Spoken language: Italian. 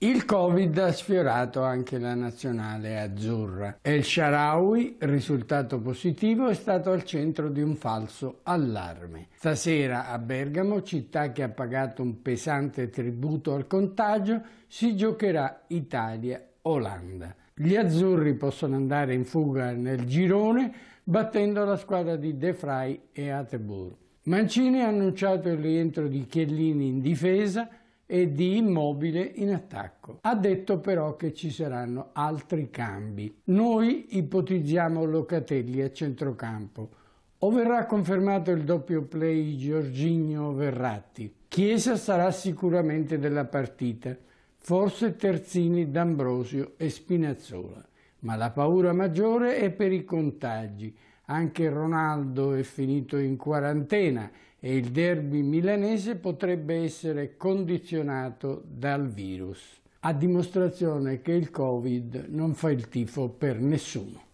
Il Covid ha sfiorato anche la nazionale azzurra. El Sharawi, risultato positivo, è stato al centro di un falso allarme. Stasera a Bergamo, città che ha pagato un pesante tributo al contagio, si giocherà Italia-Olanda. Gli azzurri possono andare in fuga nel girone battendo la squadra di De Frey e Atebur. Mancini ha annunciato il rientro di Chiellini in difesa, e di immobile in attacco. Ha detto però che ci saranno altri cambi. Noi ipotizziamo Locatelli a centrocampo. O verrà confermato il doppio play Giorginio-Verratti. Chiesa sarà sicuramente della partita, forse terzini D'Ambrosio e Spinazzola ma la paura maggiore è per i contagi. Anche Ronaldo è finito in quarantena e il derby milanese potrebbe essere condizionato dal virus, a dimostrazione che il Covid non fa il tifo per nessuno.